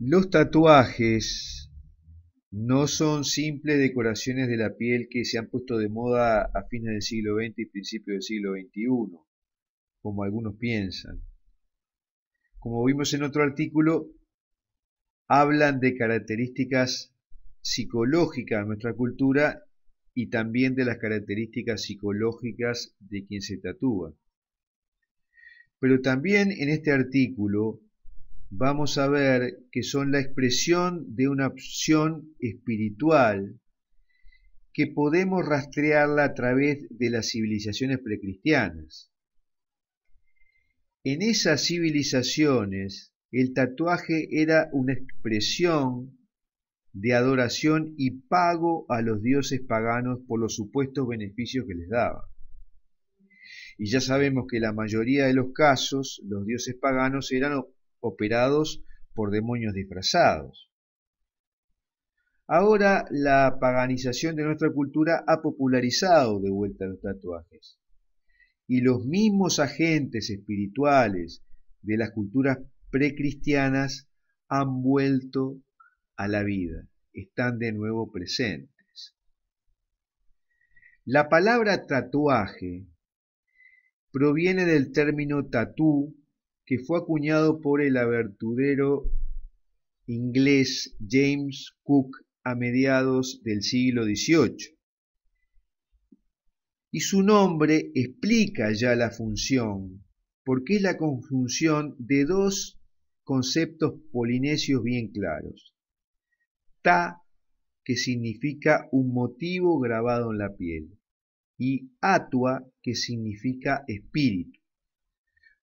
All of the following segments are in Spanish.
Los tatuajes no son simples decoraciones de la piel que se han puesto de moda a fines del siglo XX y principios del siglo XXI, como algunos piensan. Como vimos en otro artículo, hablan de características psicológicas de nuestra cultura y también de las características psicológicas de quien se tatúa. Pero también en este artículo vamos a ver que son la expresión de una opción espiritual que podemos rastrearla a través de las civilizaciones precristianas. En esas civilizaciones el tatuaje era una expresión de adoración y pago a los dioses paganos por los supuestos beneficios que les daba. Y ya sabemos que la mayoría de los casos los dioses paganos eran operados por demonios disfrazados. Ahora la paganización de nuestra cultura ha popularizado de vuelta los tatuajes. Y los mismos agentes espirituales de las culturas precristianas han vuelto a la vida, están de nuevo presentes. La palabra tatuaje proviene del término tatú que fue acuñado por el aberturero inglés James Cook a mediados del siglo XVIII. Y su nombre explica ya la función, porque es la conjunción de dos conceptos polinesios bien claros. Ta, que significa un motivo grabado en la piel, y atua, que significa espíritu.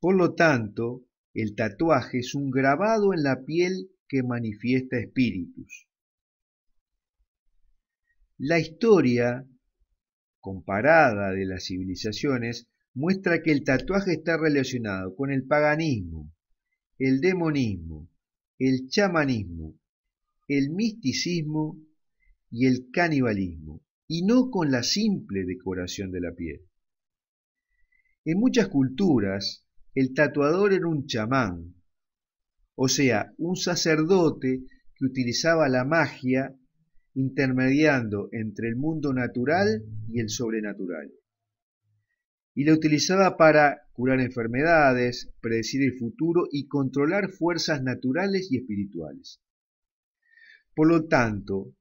Por lo tanto, el tatuaje es un grabado en la piel que manifiesta espíritus. La historia comparada de las civilizaciones muestra que el tatuaje está relacionado con el paganismo, el demonismo, el chamanismo, el misticismo y el canibalismo, y no con la simple decoración de la piel. En muchas culturas, el tatuador era un chamán, o sea, un sacerdote que utilizaba la magia intermediando entre el mundo natural y el sobrenatural. Y la utilizaba para curar enfermedades, predecir el futuro y controlar fuerzas naturales y espirituales. Por lo tanto,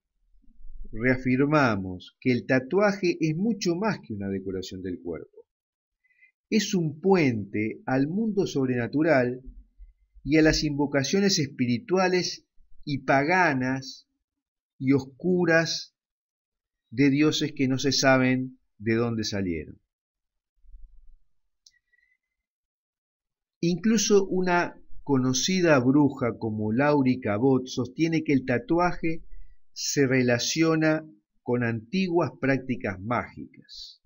reafirmamos que el tatuaje es mucho más que una decoración del cuerpo es un puente al mundo sobrenatural y a las invocaciones espirituales y paganas y oscuras de dioses que no se saben de dónde salieron. Incluso una conocida bruja como Lauri Cabot sostiene que el tatuaje se relaciona con antiguas prácticas mágicas.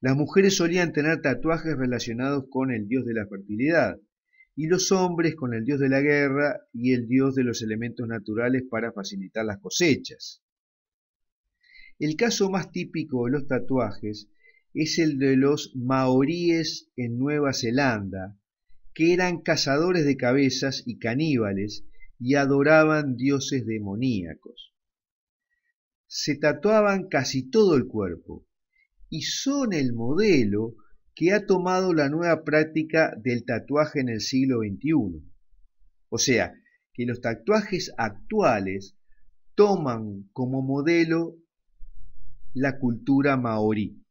Las mujeres solían tener tatuajes relacionados con el dios de la fertilidad y los hombres con el dios de la guerra y el dios de los elementos naturales para facilitar las cosechas. El caso más típico de los tatuajes es el de los maoríes en Nueva Zelanda, que eran cazadores de cabezas y caníbales y adoraban dioses demoníacos. Se tatuaban casi todo el cuerpo, y son el modelo que ha tomado la nueva práctica del tatuaje en el siglo XXI. O sea, que los tatuajes actuales toman como modelo la cultura maorí.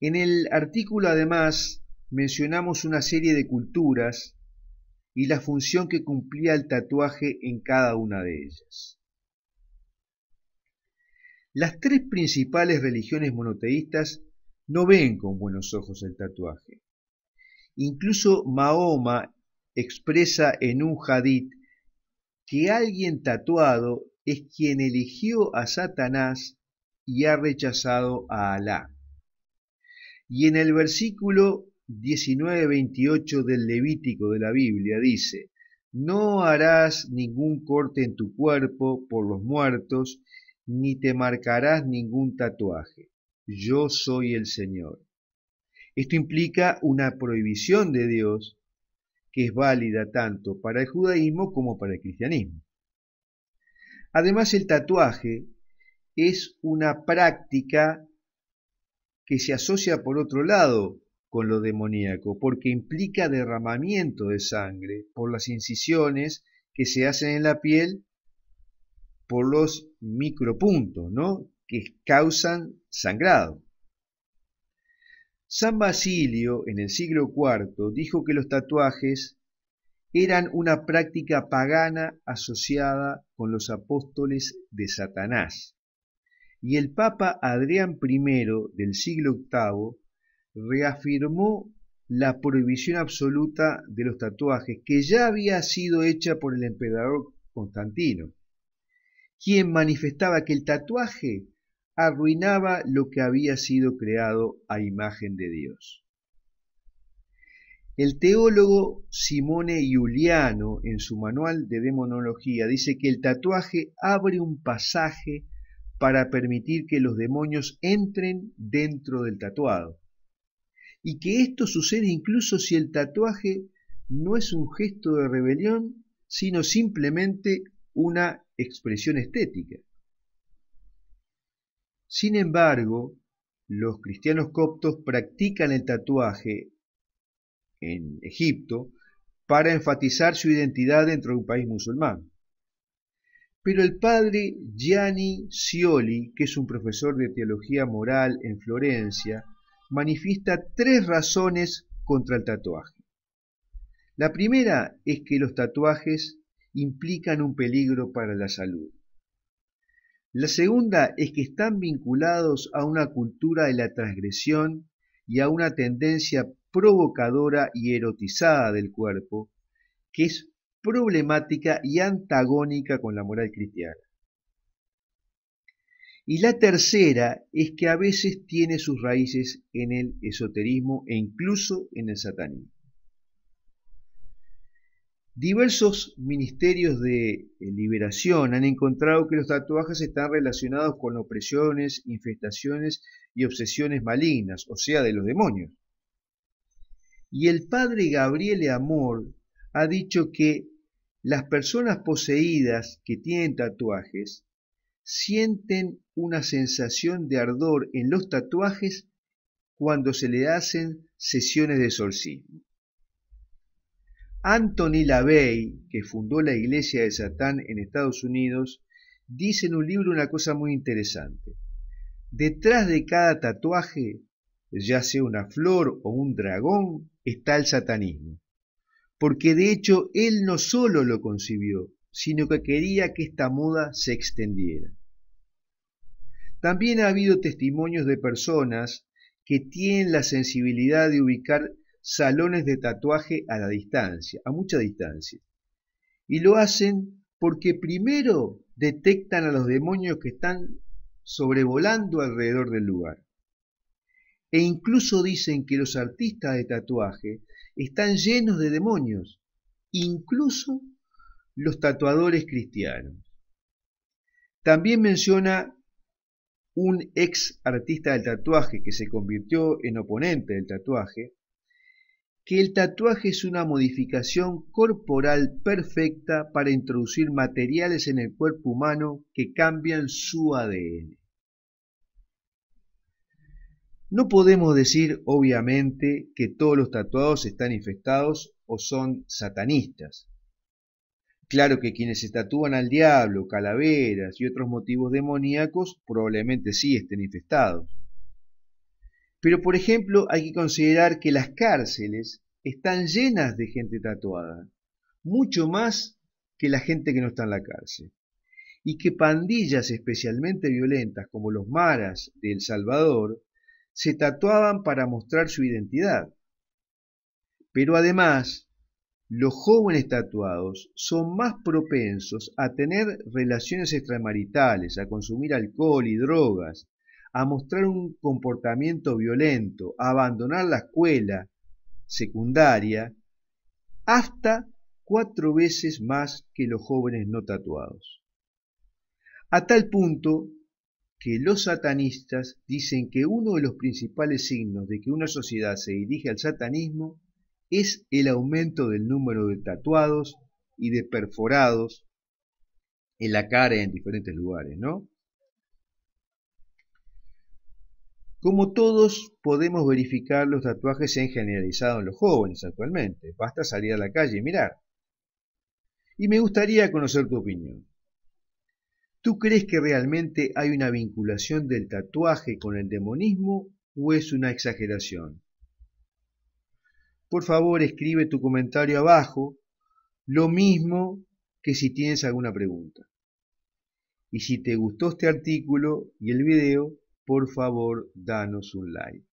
En el artículo además mencionamos una serie de culturas y la función que cumplía el tatuaje en cada una de ellas. Las tres principales religiones monoteístas no ven con buenos ojos el tatuaje. Incluso Mahoma expresa en un hadith que alguien tatuado es quien eligió a Satanás y ha rechazado a Alá. Y en el versículo 19-28 del Levítico de la Biblia dice, no harás ningún corte en tu cuerpo por los muertos, ni te marcarás ningún tatuaje. Yo soy el Señor. Esto implica una prohibición de Dios que es válida tanto para el judaísmo como para el cristianismo. Además, el tatuaje es una práctica que se asocia por otro lado con lo demoníaco, porque implica derramamiento de sangre por las incisiones que se hacen en la piel por los micropuntos, ¿no? que causan sangrado. San Basilio, en el siglo IV, dijo que los tatuajes eran una práctica pagana asociada con los apóstoles de Satanás. Y el Papa Adrián I del siglo VIII reafirmó la prohibición absoluta de los tatuajes que ya había sido hecha por el emperador Constantino quien manifestaba que el tatuaje arruinaba lo que había sido creado a imagen de Dios. El teólogo Simone Giuliano, en su manual de demonología, dice que el tatuaje abre un pasaje para permitir que los demonios entren dentro del tatuado. Y que esto sucede incluso si el tatuaje no es un gesto de rebelión, sino simplemente una expresión estética. Sin embargo, los cristianos coptos practican el tatuaje en Egipto para enfatizar su identidad dentro de un país musulmán. Pero el padre Gianni Scioli, que es un profesor de teología moral en Florencia, manifiesta tres razones contra el tatuaje. La primera es que los tatuajes implican un peligro para la salud. La segunda es que están vinculados a una cultura de la transgresión y a una tendencia provocadora y erotizada del cuerpo, que es problemática y antagónica con la moral cristiana. Y la tercera es que a veces tiene sus raíces en el esoterismo e incluso en el satanismo. Diversos ministerios de eh, liberación han encontrado que los tatuajes están relacionados con opresiones, infestaciones y obsesiones malignas, o sea, de los demonios. Y el padre Gabriele Amor ha dicho que las personas poseídas que tienen tatuajes sienten una sensación de ardor en los tatuajes cuando se le hacen sesiones de exorcismo. Anthony LaVey, que fundó la Iglesia de Satán en Estados Unidos, dice en un libro una cosa muy interesante. Detrás de cada tatuaje, ya sea una flor o un dragón, está el satanismo. Porque de hecho él no solo lo concibió, sino que quería que esta moda se extendiera. También ha habido testimonios de personas que tienen la sensibilidad de ubicar salones de tatuaje a la distancia, a mucha distancia. Y lo hacen porque primero detectan a los demonios que están sobrevolando alrededor del lugar. E incluso dicen que los artistas de tatuaje están llenos de demonios, incluso los tatuadores cristianos. También menciona un ex artista del tatuaje que se convirtió en oponente del tatuaje, que el tatuaje es una modificación corporal perfecta para introducir materiales en el cuerpo humano que cambian su ADN. No podemos decir, obviamente, que todos los tatuados están infectados o son satanistas. Claro que quienes se tatúan al diablo, calaveras y otros motivos demoníacos probablemente sí estén infestados. Pero, por ejemplo, hay que considerar que las cárceles están llenas de gente tatuada, mucho más que la gente que no está en la cárcel. Y que pandillas especialmente violentas como los maras de El Salvador se tatuaban para mostrar su identidad. Pero además, los jóvenes tatuados son más propensos a tener relaciones extramaritales, a consumir alcohol y drogas, a mostrar un comportamiento violento, a abandonar la escuela secundaria, hasta cuatro veces más que los jóvenes no tatuados. A tal punto que los satanistas dicen que uno de los principales signos de que una sociedad se dirige al satanismo es el aumento del número de tatuados y de perforados en la cara y en diferentes lugares, ¿no? Como todos podemos verificar, los tatuajes se han generalizado en los jóvenes actualmente. Basta salir a la calle y mirar. Y me gustaría conocer tu opinión. ¿Tú crees que realmente hay una vinculación del tatuaje con el demonismo o es una exageración? Por favor, escribe tu comentario abajo, lo mismo que si tienes alguna pregunta. Y si te gustó este artículo y el video, por favor danos un like.